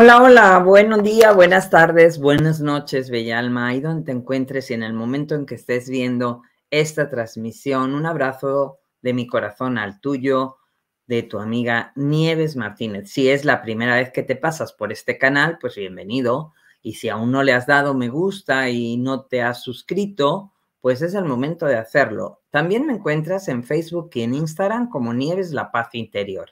Hola, hola, buenos día, buenas tardes, buenas noches, bella alma, ahí donde te encuentres y en el momento en que estés viendo esta transmisión, un abrazo de mi corazón al tuyo, de tu amiga Nieves Martínez. Si es la primera vez que te pasas por este canal, pues bienvenido. Y si aún no le has dado me gusta y no te has suscrito, pues es el momento de hacerlo. También me encuentras en Facebook y en Instagram como Nieves La Paz Interior.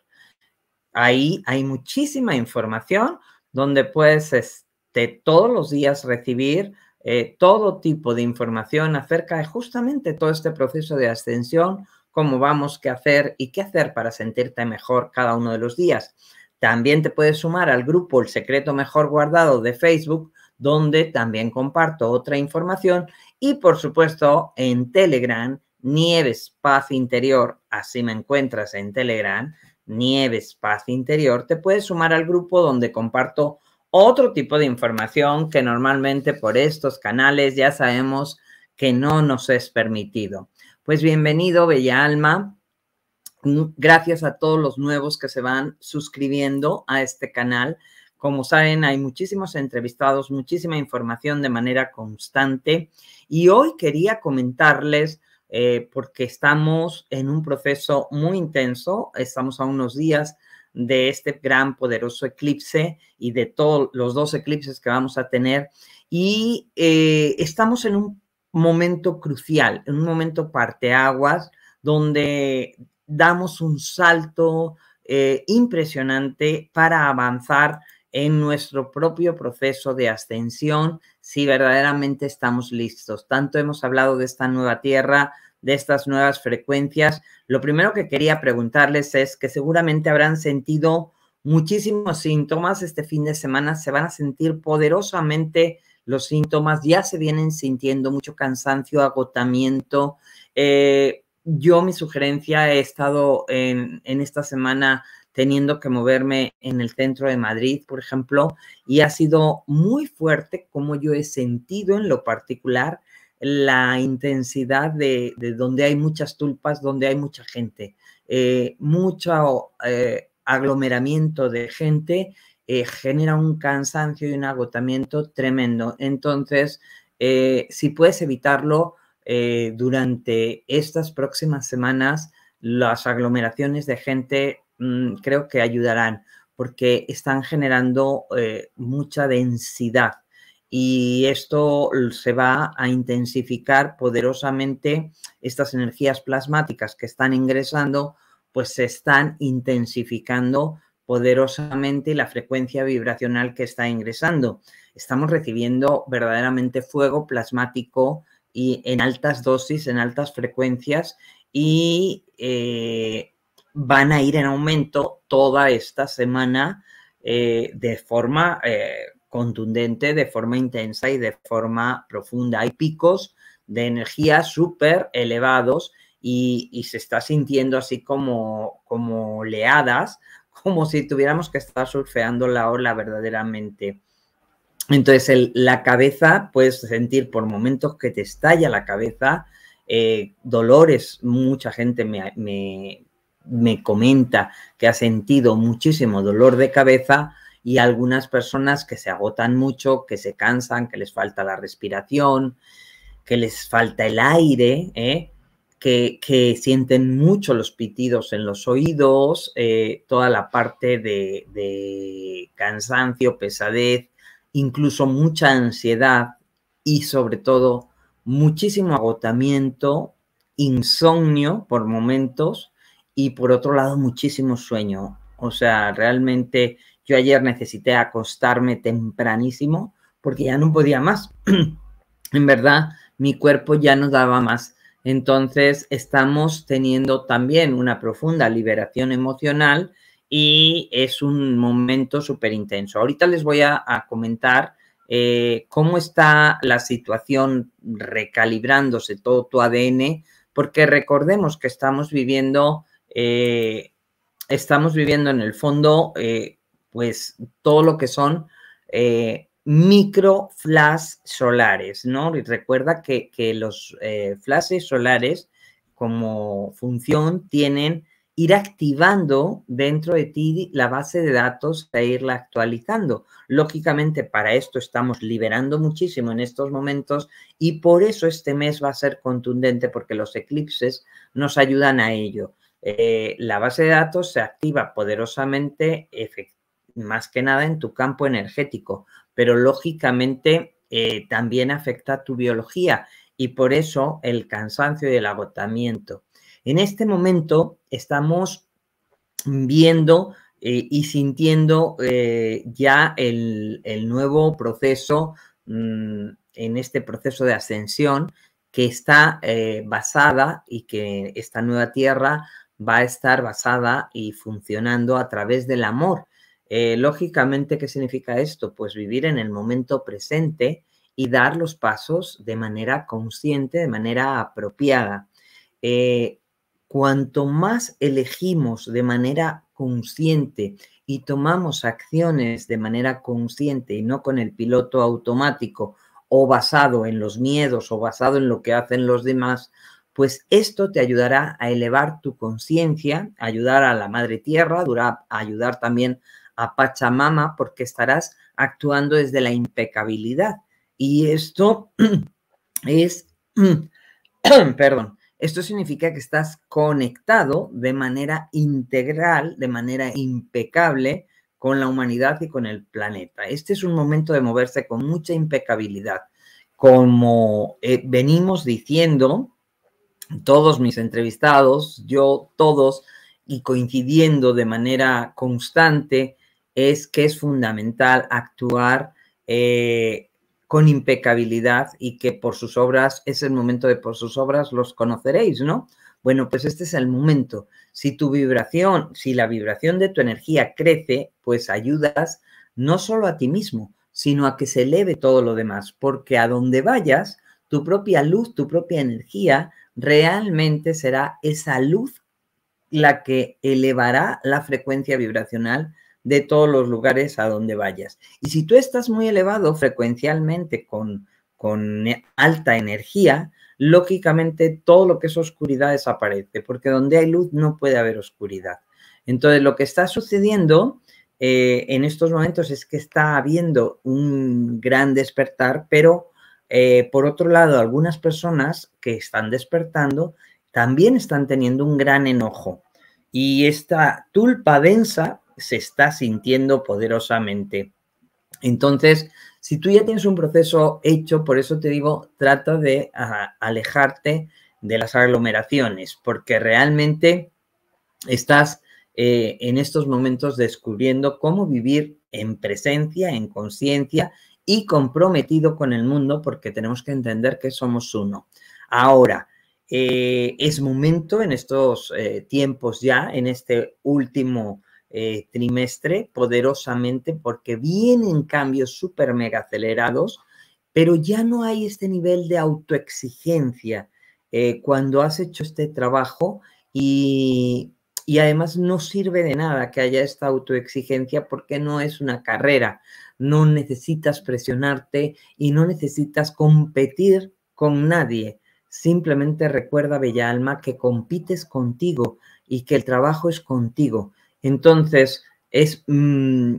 Ahí hay muchísima información donde puedes este, todos los días recibir eh, todo tipo de información acerca de justamente todo este proceso de ascensión, cómo vamos, qué hacer y qué hacer para sentirte mejor cada uno de los días. También te puedes sumar al grupo El Secreto Mejor Guardado de Facebook, donde también comparto otra información. Y por supuesto, en Telegram, Nieves Paz Interior, así me encuentras en Telegram, Nieves Paz Interior, te puedes sumar al grupo donde comparto otro tipo de información que normalmente por estos canales ya sabemos que no nos es permitido. Pues bienvenido, Bella Alma. Mm, gracias a todos los nuevos que se van suscribiendo a este canal. Como saben, hay muchísimos entrevistados, muchísima información de manera constante. Y hoy quería comentarles eh, porque estamos en un proceso muy intenso, estamos a unos días de este gran poderoso eclipse y de todos los dos eclipses que vamos a tener. Y eh, estamos en un momento crucial, en un momento parteaguas, donde damos un salto eh, impresionante para avanzar en nuestro propio proceso de ascensión si verdaderamente estamos listos. Tanto hemos hablado de esta nueva tierra, de estas nuevas frecuencias. Lo primero que quería preguntarles es que seguramente habrán sentido muchísimos síntomas este fin de semana. Se van a sentir poderosamente los síntomas. Ya se vienen sintiendo mucho cansancio, agotamiento. Eh, yo mi sugerencia he estado en, en esta semana teniendo que moverme en el centro de Madrid, por ejemplo, y ha sido muy fuerte como yo he sentido en lo particular la intensidad de, donde hay muchas tulpas, donde hay mucha gente, eh, mucho eh, aglomeramiento de gente eh, genera un cansancio y un agotamiento tremendo. Entonces, si puedes evitarlo durante estas próximas semanas, las aglomeraciones de gente Mm, creo que ayudarán porque están generando eh, mucha densidad y esto se va a intensificar poderosamente estas energías plasmáticas que están ingresando, pues se están intensificando poderosamente la frecuencia vibracional que está ingresando. Estamos recibiendo verdaderamente fuego plasmático y en altas dosis, en altas frecuencias y eh, van a ir en aumento toda esta semana eh, de forma eh, contundente, de forma intensa y de forma profunda. Hay picos de energía súper elevados y, se está sintiendo así como, como oleadas, como si tuviéramos que estar surfeando la ola verdaderamente. Entonces, la cabeza, puedes sentir por momentos que te estalla la cabeza, eh, dolores, mucha gente me, me, me comenta que ha sentido muchísimo dolor de cabeza y algunas personas que se agotan mucho, que se cansan, que les falta la respiración, que les falta el aire, ¿eh? que, que, sienten mucho los pitidos en los oídos, eh, toda la parte de, de cansancio, pesadez, incluso mucha ansiedad y sobre todo muchísimo agotamiento, insomnio por momentos y por otro lado muchísimo sueño. O sea, realmente yo ayer necesité acostarme tempranísimo porque ya no podía más. en verdad, mi cuerpo ya no daba más. Entonces, estamos teniendo también una profunda liberación emocional y es un momento súper intenso. Ahorita les voy a, comentar eh, cómo está la situación recalibrándose todo tu ADN, porque recordemos que estamos viviendo eh, estamos viviendo en el fondo, eh, pues todo lo que son eh, micro flash solares, ¿no? Y recuerda que, que los flashes solares como función tienen ir activando dentro de ti la base de datos e irla actualizando. Lógicamente, para esto estamos liberando muchísimo en estos momentos y por eso este mes va a ser contundente porque los eclipses nos ayudan a ello. Eh, la base de datos se activa poderosamente, más que nada, en tu campo energético, pero lógicamente eh, también afecta tu biología y por eso el cansancio y el agotamiento. En este momento estamos viendo eh, y sintiendo ya el, el, nuevo proceso mm, en este proceso de ascensión que está basada y que esta nueva tierra va a estar basada y funcionando a través del amor. Eh, lógicamente, ¿qué significa esto? Pues vivir en el momento presente y dar los pasos de manera consciente, de manera apropiada. Eh, cuanto más elegimos de manera consciente y tomamos acciones de manera consciente y no con el piloto automático o basado en los miedos o basado en lo que hacen los demás, pues esto te ayudará a elevar tu conciencia, ayudar a la madre tierra, ayudar también a Pachamama, porque estarás actuando desde la impecabilidad. Y esto es, perdón, esto significa que estás conectado de manera integral, de manera impecable con la humanidad y con el planeta. Este es un momento de moverse con mucha impecabilidad. Como eh, venimos diciendo, todos mis entrevistados, yo todos, y coincidiendo de manera constante, es que es fundamental actuar eh, con impecabilidad y que por sus obras, es el momento de por sus obras los conoceréis, ¿no? Bueno, pues este es el momento. Si tu vibración, si la vibración de tu energía crece, pues ayudas no solo a ti mismo, sino a que se eleve todo lo demás, porque a donde vayas, tu propia luz, tu propia energía realmente será esa luz la que elevará la frecuencia vibracional de todos los lugares a donde vayas. Y si tú estás muy elevado frecuencialmente con, con alta energía, lógicamente todo lo que es oscuridad desaparece, porque donde hay luz no puede haber oscuridad. Entonces, lo que está sucediendo eh, en estos momentos es que está habiendo un gran despertar, pero eh, por otro lado, algunas personas que están despertando también están teniendo un gran enojo y esta tulpa densa se está sintiendo poderosamente. Entonces, si tú ya tienes un proceso hecho, por eso te digo, trata de alejarte de las aglomeraciones, porque realmente estás eh, en estos momentos descubriendo cómo vivir en presencia, en conciencia y comprometido con el mundo porque tenemos que entender que somos uno. Ahora, eh, es momento en estos eh, tiempos ya, en este último eh, trimestre, poderosamente, porque vienen cambios súper mega acelerados, pero ya no hay este nivel de autoexigencia cuando has hecho este trabajo y, y además no sirve de nada que haya esta autoexigencia porque no es una carrera no necesitas presionarte y no necesitas competir con nadie. Simplemente recuerda, Bella Alma, que compites contigo y que el trabajo es contigo. Entonces, es mm,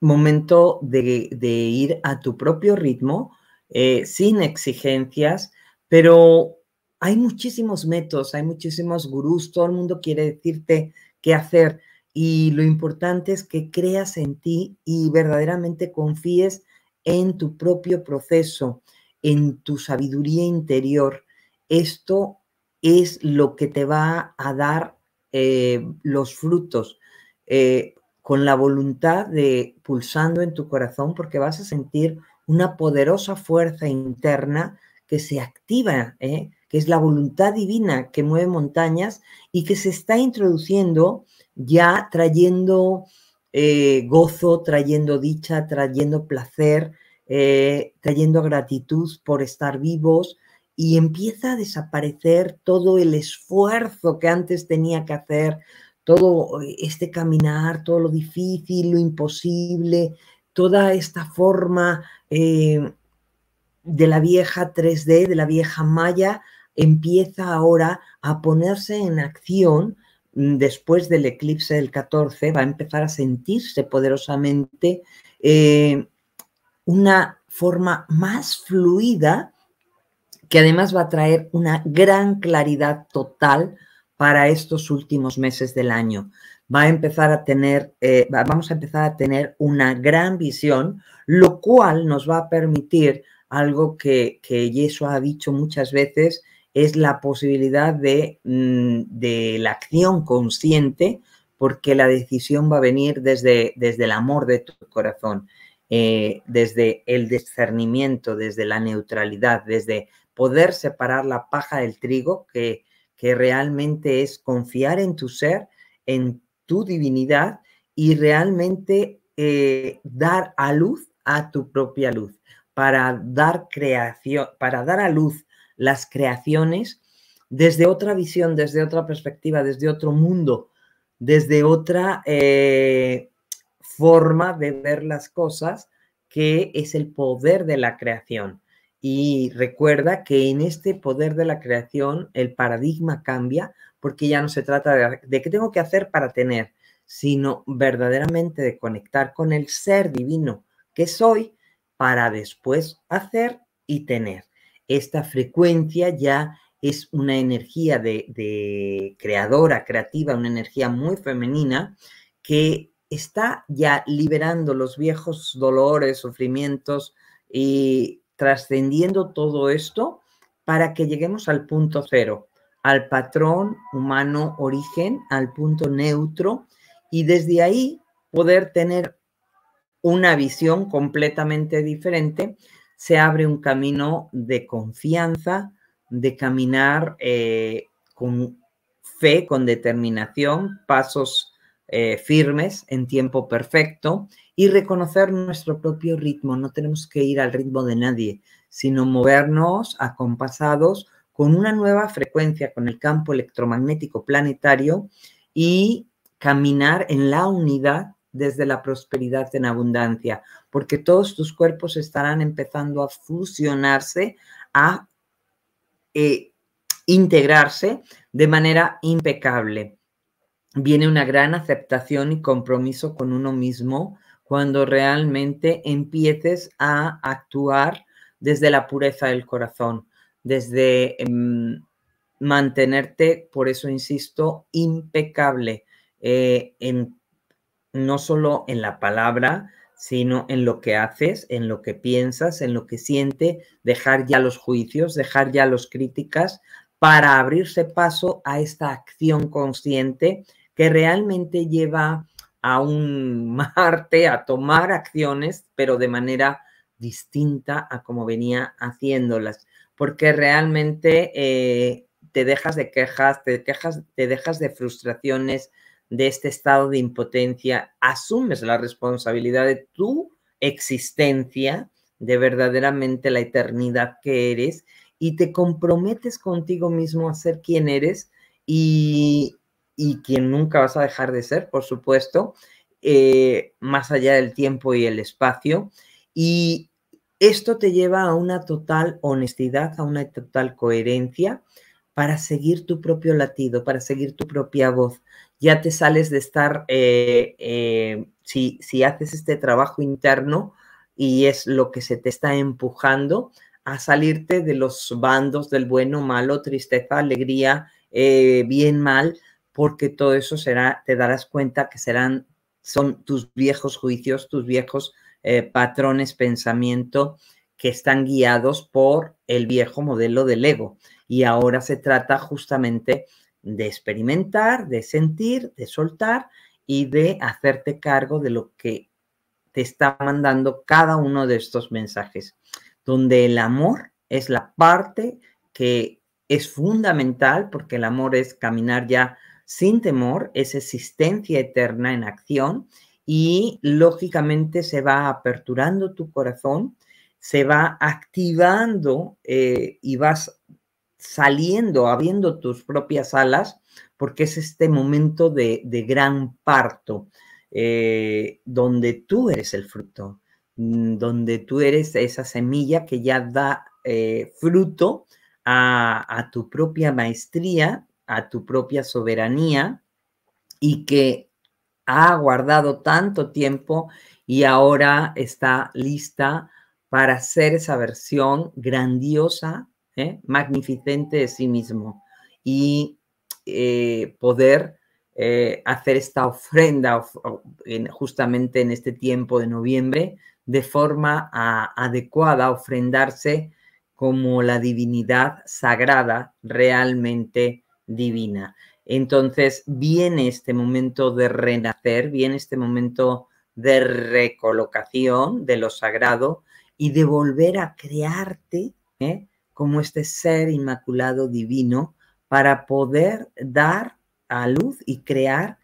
momento de, ir a tu propio ritmo, eh, sin exigencias, pero hay muchísimos métodos, hay muchísimos gurús, todo el mundo quiere decirte qué hacer y lo importante es que creas en ti y verdaderamente confíes en tu propio proceso, en tu sabiduría interior. Esto es lo que te va a dar eh, los frutos eh, con la voluntad de pulsando en tu corazón porque vas a sentir una poderosa fuerza interna que se activa, ¿eh? que es la voluntad divina que mueve montañas y que se está introduciendo ya trayendo eh, gozo, trayendo dicha, trayendo placer, eh, trayendo gratitud por estar vivos y empieza a desaparecer todo el esfuerzo que antes tenía que hacer, todo este caminar, todo lo difícil, lo imposible, toda esta forma eh, de la vieja 3D, de la vieja Maya, empieza ahora a ponerse en acción Mm, después del eclipse del 14 va a empezar a sentirse poderosamente eh, una forma más fluida que además va a traer una gran claridad total para estos últimos meses del año. Va a empezar a tener, eh, vamos a empezar a tener una gran visión, lo cual nos va a permitir algo que, que ha dicho muchas veces, es la posibilidad mm, de, la acción consciente, porque la decisión va a venir desde, desde el amor de tu corazón, eh, desde el discernimiento, desde la neutralidad, desde poder separar la paja del trigo, que, que realmente es confiar en tu ser, en tu divinidad y realmente eh, dar a luz a tu propia luz, para dar creación, para dar a luz las creaciones desde otra visión, desde otra perspectiva, desde otro mundo, desde otra eh, forma de ver las cosas, que es el poder de la creación. Y recuerda que en este poder de la creación el paradigma cambia porque ya no se trata de, de qué tengo que hacer para tener, sino verdaderamente de conectar con el ser divino que soy para después hacer y tener esta frecuencia ya es una energía de, creadora, creativa, una energía muy femenina que está ya liberando los viejos dolores, sufrimientos y trascendiendo todo esto para que lleguemos al punto cero, al patrón humano origen, al punto neutro y desde ahí poder tener una visión completamente diferente se abre un camino de confianza, de caminar eh, con fe, con determinación, pasos eh, firmes en tiempo perfecto y reconocer nuestro propio ritmo. No tenemos que ir al ritmo de nadie, sino movernos acompasados con una nueva frecuencia, con el campo electromagnético planetario y caminar en la unidad desde la prosperidad en abundancia, porque todos tus cuerpos estarán empezando a fusionarse, a eh, integrarse de manera impecable. Viene una gran aceptación y compromiso con uno mismo cuando realmente empieces a actuar desde la pureza del corazón, desde em, mantenerte, por eso insisto, impecable eh, en no solo en la palabra, sino en lo que haces, en lo que piensas, en lo que siente, dejar ya los juicios, dejar ya las críticas para abrirse paso a esta acción consciente que realmente lleva a un Marte a tomar acciones, pero de manera distinta a como venía haciéndolas, porque realmente eh, te dejas de quejas, te, quejas, te dejas de frustraciones, de este estado de impotencia, asumes la responsabilidad de tu existencia, de verdaderamente la eternidad que eres, y te comprometes contigo mismo a ser quien eres y, quien nunca vas a dejar de ser, por supuesto, eh, más allá del tiempo y el espacio. Y esto te lleva a una total honestidad, a una total coherencia para seguir tu propio latido, para seguir tu propia voz, ya te sales de estar, eh, eh, si, si haces este trabajo interno y es lo que se te está empujando, a salirte de los bandos del bueno, malo, tristeza, alegría, eh, bien, mal, porque todo eso será, te darás cuenta que serán, son tus viejos juicios, tus viejos patrones, pensamiento que están guiados por el viejo modelo del ego. Y ahora se trata justamente de experimentar, de sentir, de soltar y de hacerte cargo de lo que te está mandando cada uno de estos mensajes, donde el amor es la parte que es fundamental porque el amor es caminar ya sin temor, es existencia eterna en acción y lógicamente se va aperturando tu corazón, se va activando eh, y vas saliendo, abriendo tus propias alas, porque es este momento de, gran parto, eh, donde tú eres el fruto, mm, donde tú eres esa semilla que ya da eh, fruto a, tu propia maestría, a tu propia soberanía y que ha guardado tanto tiempo y ahora está lista para hacer esa versión grandiosa ¿eh? magnificente de sí mismo y eh, poder eh, hacer esta ofrenda justamente en este tiempo de noviembre de forma adecuada, ofrendarse como la divinidad sagrada, realmente divina. Entonces viene este momento de renacer, viene este momento de recolocación de lo sagrado y de volver a crearte como este ser inmaculado divino para poder dar a luz y crear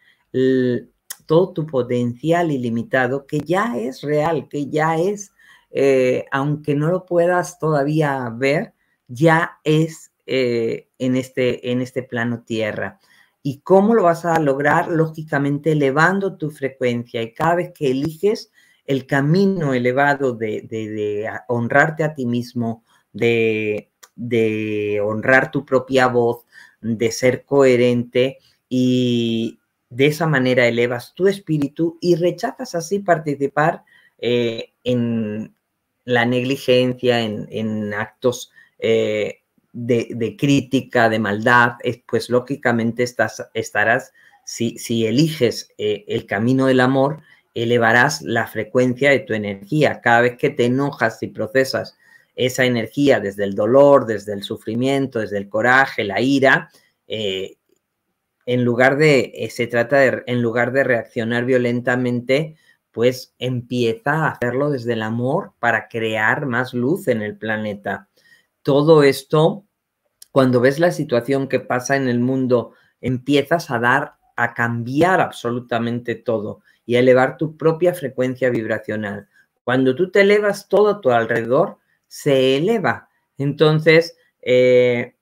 todo tu potencial ilimitado que ya es real, que ya es, eh, aunque no lo puedas todavía ver, ya es eh, en, este, en este plano tierra. ¿Y cómo lo vas a lograr? Lógicamente elevando tu frecuencia y cada vez que eliges el camino elevado de, de honrarte a ti mismo, de, honrar tu propia voz, de ser coherente y de esa manera elevas tu espíritu y rechazas así participar eh, en la negligencia, en, actos eh, de, crítica, de maldad, pues lógicamente estás, estarás, si, si eliges eh, el camino del amor, elevarás la frecuencia de tu energía. Cada vez que te enojas y procesas esa energía desde el dolor, desde el sufrimiento, desde el coraje, la ira, eh, en lugar de, eh, se trata de, en lugar de reaccionar violentamente, pues empieza a hacerlo desde el amor para crear más luz en el planeta. Todo esto, cuando ves la situación que pasa en el mundo, empiezas a dar, a cambiar absolutamente todo y a elevar tu propia frecuencia vibracional. Cuando tú te elevas todo a tu alrededor, se eleva. Entonces, eh,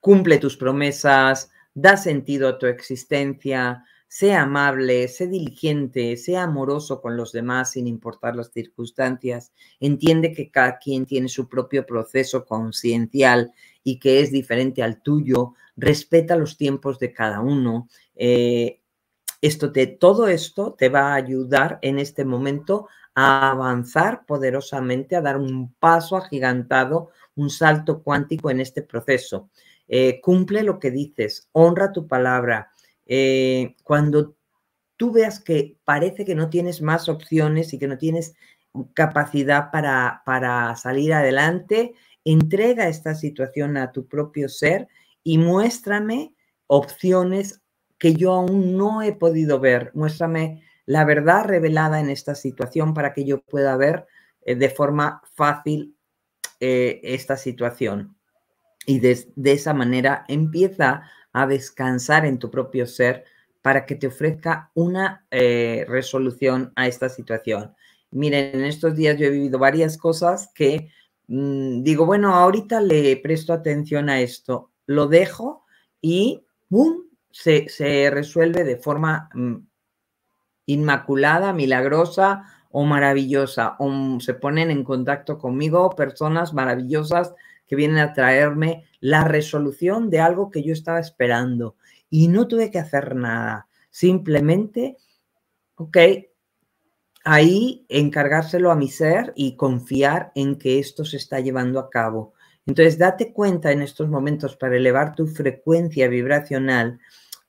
cumple tus promesas, da sentido a tu existencia, sea amable, sé diligente, sea amoroso con los demás sin importar las circunstancias. Entiende que cada quien tiene su propio proceso conciencial y que es diferente al tuyo. Respeta los tiempos de cada uno. Eh, esto te, todo esto te va a ayudar en este momento a avanzar poderosamente, a dar un paso agigantado, un salto cuántico en este proceso. Eh, cumple lo que dices, honra tu palabra. Eh, cuando tú veas que parece que no tienes más opciones y que no tienes capacidad para, para salir adelante, entrega esta situación a tu propio ser y muéstrame opciones que yo aún no he podido ver. Muéstrame la verdad revelada en esta situación para que yo pueda ver eh, de forma fácil eh, esta situación. Y de, esa manera empieza a descansar en tu propio ser para que te ofrezca una eh, resolución a esta situación. Miren, en estos días yo he vivido varias cosas que mm, digo, bueno, ahorita le presto atención a esto, lo dejo y ¡bum! Se, resuelve de forma mm, inmaculada, milagrosa o maravillosa. O se ponen en contacto conmigo personas maravillosas que vienen a traerme la resolución de algo que yo estaba esperando. Y no tuve que hacer nada. Simplemente, ok, ahí encargárselo a mi ser y confiar en que esto se está llevando a cabo. Entonces, date cuenta en estos momentos para elevar tu frecuencia vibracional.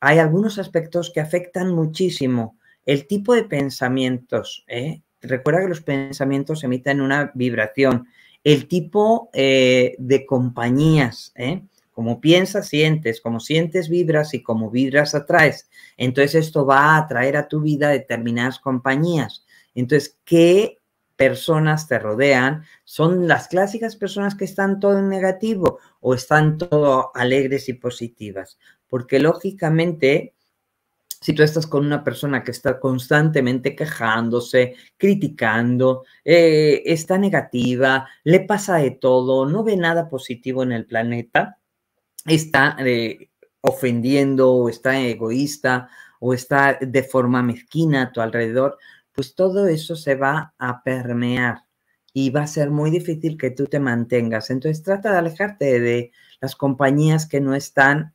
Hay algunos aspectos que afectan muchísimo el tipo de pensamientos, ¿eh? recuerda que los pensamientos emiten una vibración. El tipo eh, de compañías, ¿eh? como piensas, sientes, como sientes, vibras y como vibras, atraes. Entonces esto va a atraer a tu vida determinadas compañías. Entonces, ¿qué personas te rodean? ¿Son las clásicas personas que están todo en negativo o están todo alegres y positivas? Porque lógicamente si tú estás con una persona que está constantemente quejándose, criticando, eh, está negativa, le pasa de todo, no ve nada positivo en el planeta, está eh, ofendiendo o está egoísta o está de forma mezquina a tu alrededor, pues todo eso se va a permear y va a ser muy difícil que tú te mantengas. Entonces trata de alejarte de las compañías que no están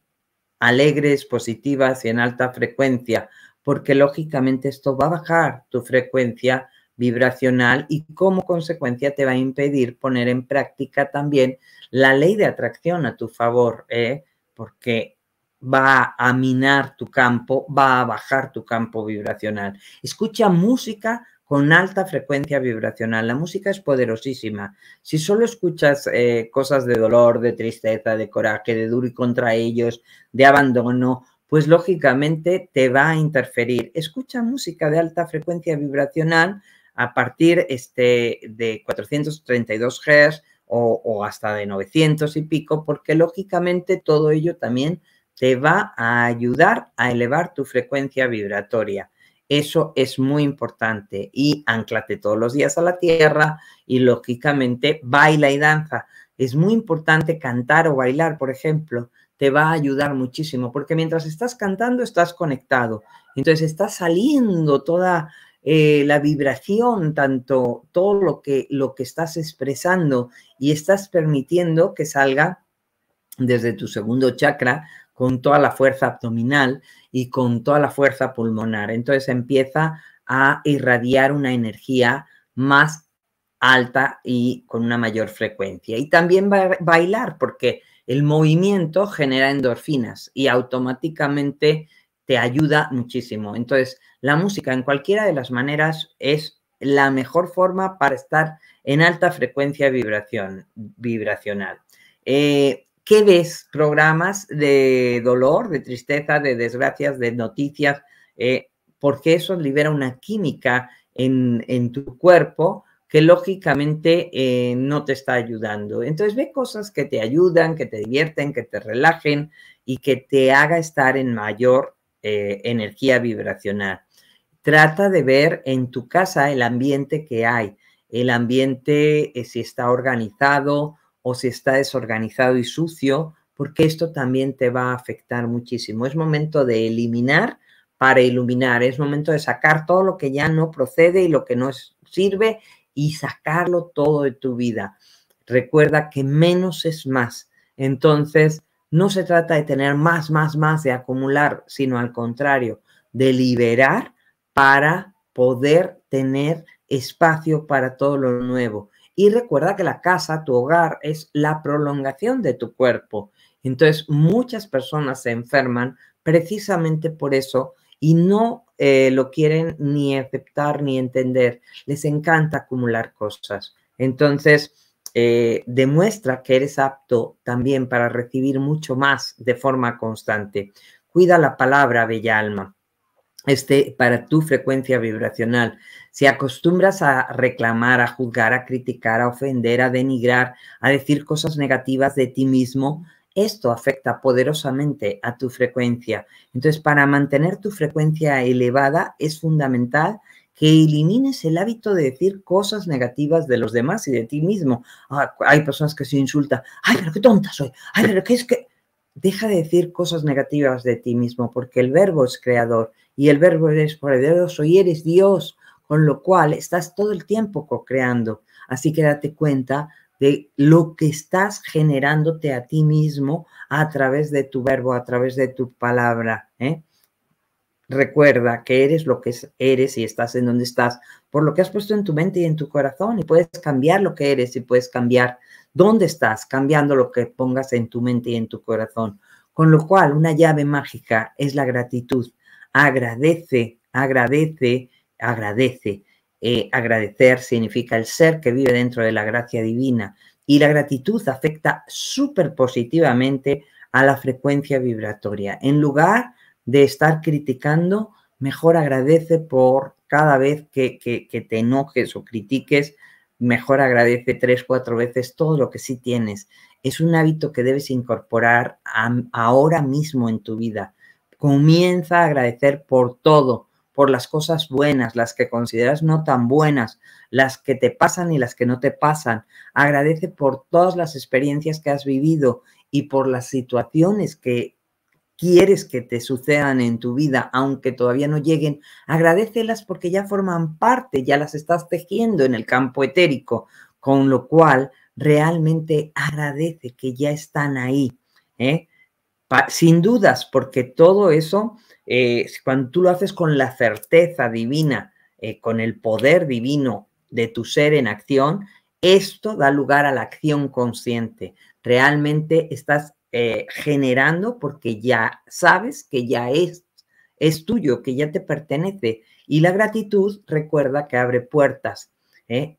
alegres, positivas y en alta frecuencia, porque lógicamente esto va a bajar tu frecuencia vibracional y como consecuencia te va a impedir poner en práctica también la ley de atracción a tu favor, ¿eh? porque va a minar tu campo, va a bajar tu campo vibracional. Escucha música con alta frecuencia vibracional. La música es poderosísima. Si solo escuchas eh, cosas de dolor, de tristeza, de coraje, de duro y contra ellos, de abandono, pues lógicamente te va a interferir. Escucha música de alta frecuencia vibracional a partir este, de 432 Hz o, hasta de 900 y pico, porque lógicamente todo ello también te va a ayudar a elevar tu frecuencia vibratoria. Eso es muy importante y anclate todos los días a la tierra y lógicamente baila y danza. Es muy importante cantar o bailar, por ejemplo, te va a ayudar muchísimo porque mientras estás cantando estás conectado. Entonces está saliendo toda eh, la vibración, tanto todo lo que, lo que estás expresando y estás permitiendo que salga desde tu segundo chakra, con toda la fuerza abdominal y con toda la fuerza pulmonar. Entonces empieza a irradiar una energía más alta y con una mayor frecuencia. Y también va a bailar, porque el movimiento genera endorfinas y automáticamente te ayuda muchísimo. Entonces, la música en cualquiera de las maneras es la mejor forma para estar en alta frecuencia vibración, vibracional. Eh, ¿Qué ves? Programas de dolor, de tristeza, de desgracias, de noticias, eh, porque eso libera una química en, tu cuerpo que lógicamente eh, no te está ayudando. Entonces ve cosas que te ayudan, que te divierten, que te relajen y que te haga estar en mayor eh, energía vibracional. Trata de ver en tu casa el ambiente que hay, el ambiente si está organizado, o si está desorganizado y sucio, porque esto también te va a afectar muchísimo. Es momento de eliminar para iluminar, es momento de sacar todo lo que ya no procede y lo que no sirve y sacarlo todo de tu vida. Recuerda que menos es más. Entonces, no se trata de tener más, más, más, de acumular, sino al contrario, de liberar para poder tener espacio para todo lo nuevo. Y recuerda que la casa, tu hogar, es la prolongación de tu cuerpo. Entonces, muchas personas se enferman precisamente por eso y no eh, lo quieren ni aceptar ni entender. Les encanta acumular cosas. Entonces, eh, demuestra que eres apto también para recibir mucho más de forma constante. Cuida la palabra, bella alma este, para tu frecuencia vibracional. Si acostumbras a reclamar, a juzgar, a criticar, a ofender, a denigrar, a decir cosas negativas de ti mismo, esto afecta poderosamente a tu frecuencia. Entonces, para mantener tu frecuencia elevada es fundamental que elimines el hábito de decir cosas negativas de los demás y de ti mismo. Ah, hay personas que se insultan, ay, pero qué tonta soy, ay, pero qué es que... Deja de decir cosas negativas de ti mismo porque el verbo es creador y el verbo eres poderoso y eres Dios, con lo cual estás todo el tiempo co-creando. Así que date cuenta de lo que estás generándote a ti mismo a través de tu verbo, a través de tu palabra. ¿eh? Recuerda que eres lo que eres y estás en donde estás por lo que has puesto en tu mente y en tu corazón y puedes cambiar lo que eres y puedes cambiar dónde estás, cambiando lo que pongas en tu mente y en tu corazón. Con lo cual, una llave mágica es la gratitud agradece, agradece, agradece. Eh, agradecer significa el ser que vive dentro de la gracia divina y la gratitud afecta súper positivamente a la frecuencia vibratoria. En lugar de estar criticando, mejor agradece por cada vez que, te enojes o critiques, mejor agradece tres, cuatro veces todo lo que sí tienes. Es un hábito que debes incorporar ahora mismo en tu vida Comienza a agradecer por todo, por las cosas buenas, las que consideras no tan buenas, las que te pasan y las que no te pasan. Agradece por todas las experiencias que has vivido y por las situaciones que quieres que te sucedan en tu vida, aunque todavía no lleguen, agradecelas porque ya forman parte, ya las estás tejiendo en el campo etérico, con lo cual realmente agradece que ya están ahí. ¿eh? sin dudas, porque todo eso, eh, cuando tú lo haces con la certeza divina, eh, con el poder divino de tu ser en acción, esto da lugar a la acción consciente. Realmente estás eh, generando porque ya sabes que ya es, es tuyo, que ya te pertenece. Y la gratitud recuerda que abre puertas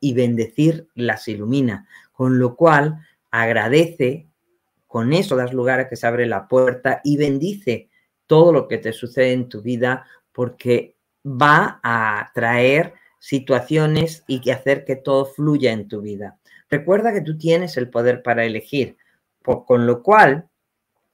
y bendecir las ilumina, con lo cual agradece con eso das lugar a que se abre la puerta y bendice todo lo que te sucede en tu vida porque va a traer situaciones y que hacer que todo fluya en tu vida. Recuerda que tú tienes el poder para elegir, con lo cual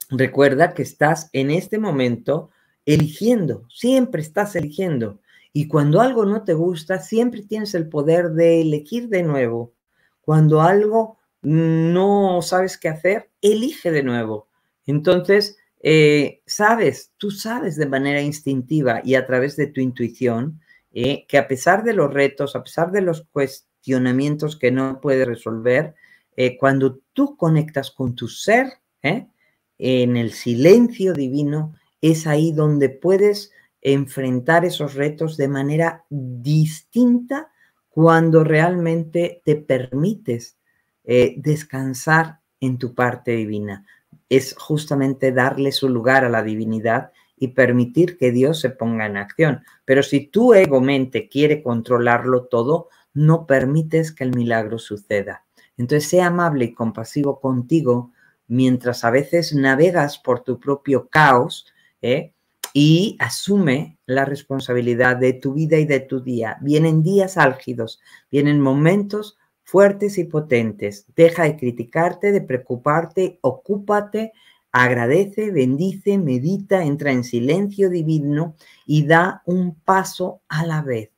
recuerda que estás en este momento eligiendo, siempre estás eligiendo. Y cuando algo no te gusta, siempre tienes el poder de elegir de nuevo. Cuando algo no sabes qué hacer, elige de nuevo. Entonces, eh, sabes, tú sabes de manera instintiva y a través de tu intuición eh, que a pesar de los retos, a pesar de los cuestionamientos que no puedes resolver, eh, cuando tú conectas con tu ser, en el silencio divino, es ahí donde puedes enfrentar esos retos de manera distinta cuando realmente te permites eh, descansar en tu parte divina. Es justamente darle su lugar a la divinidad y permitir que Dios se ponga en acción. Pero si tu ego mente quiere controlarlo todo, no permites que el milagro suceda. Entonces, sea amable y compasivo contigo mientras a veces navegas por tu propio caos ¿eh? y asume la responsabilidad de tu vida y de tu día. Vienen días álgidos, vienen momentos fuertes y potentes. Deja de criticarte, de preocuparte, ocúpate, agradece, bendice, medita, entra en silencio divino y da un paso a la vez,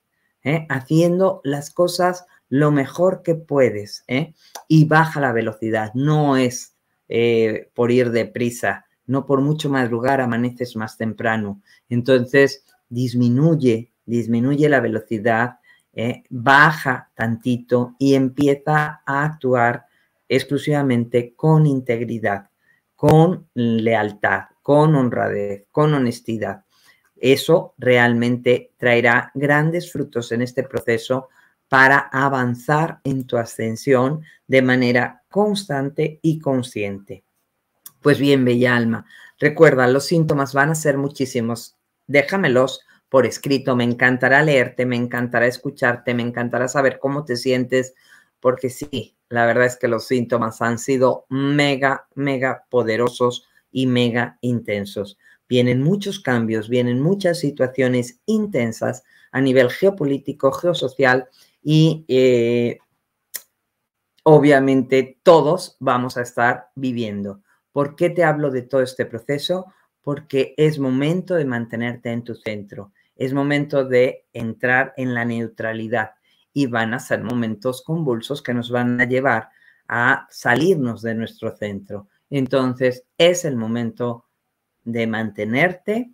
¿eh? haciendo las cosas lo mejor que puedes ¿eh? y baja la velocidad. No es eh, por ir deprisa, no por mucho madrugar amaneces más temprano. Entonces, disminuye, disminuye la velocidad eh, baja tantito y empieza a actuar exclusivamente con integridad, con lealtad, con honradez, con honestidad. Eso realmente traerá grandes frutos en este proceso para avanzar en tu ascensión de manera constante y consciente. Pues bien, bella alma, recuerda, los síntomas van a ser muchísimos. Déjamelos por escrito. Me encantará leerte, me encantará escucharte, me encantará saber cómo te sientes, porque sí, la verdad es que los síntomas han sido mega, mega poderosos y mega intensos. Vienen muchos cambios, vienen muchas situaciones intensas a nivel geopolítico, geosocial y eh, obviamente todos vamos a estar viviendo. ¿Por qué te hablo de todo este proceso? Porque es momento de mantenerte en tu centro es momento de entrar en la neutralidad y van a ser momentos convulsos que nos van a llevar a salirnos de nuestro centro. Entonces es el momento de mantenerte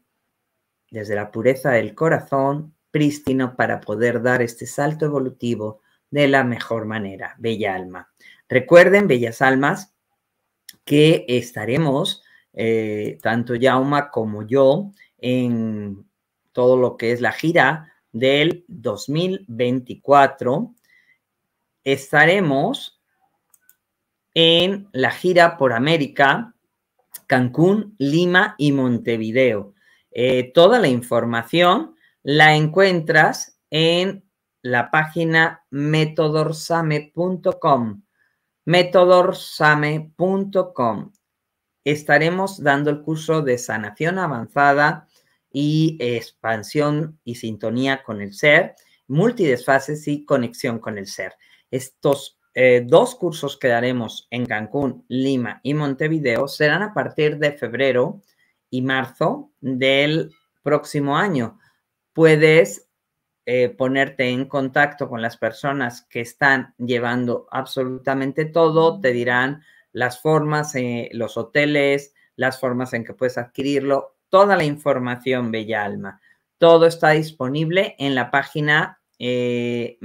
desde la pureza del corazón, prístino, para poder dar este salto evolutivo de la mejor manera, bella alma. Recuerden, bellas almas, que estaremos, eh, tanto Yauma como yo, en todo lo que es la gira del 2024. Estaremos en la gira por América, Cancún, Lima y Montevideo. Eh, toda la información la encuentras en la página metodorsame.com. Metodorsame.com. Estaremos dando el curso de sanación avanzada y expansión y sintonía con el ser, multidesfases y conexión con el ser. Estos eh, dos cursos que daremos en Cancún, Lima y Montevideo serán a partir de febrero y marzo del próximo año. Puedes eh, ponerte en contacto con las personas que están llevando absolutamente todo, te dirán las formas, eh, los hoteles, las formas en que puedes adquirirlo toda la información, bella alma. Todo está disponible en la página eh,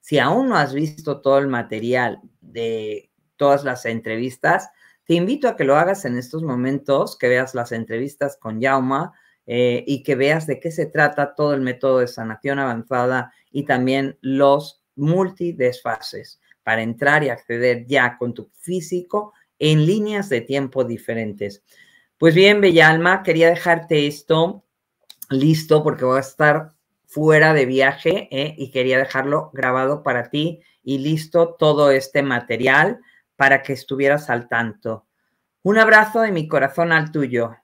Si aún no has visto todo el material de todas las entrevistas, te invito a que lo hagas en estos momentos, que veas las entrevistas con Yauma eh, y que veas de qué se trata todo el método de sanación avanzada y también los multidesfases para entrar y acceder ya con tu físico en líneas de tiempo diferentes. Pues bien, Bella Alma, quería dejarte esto listo porque voy a estar fuera de viaje eh, y quería dejarlo grabado para ti y listo todo este material para que estuvieras al tanto. Un abrazo de mi corazón al tuyo.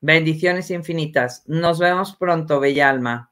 Bendiciones infinitas. Nos vemos pronto, Bella Alma.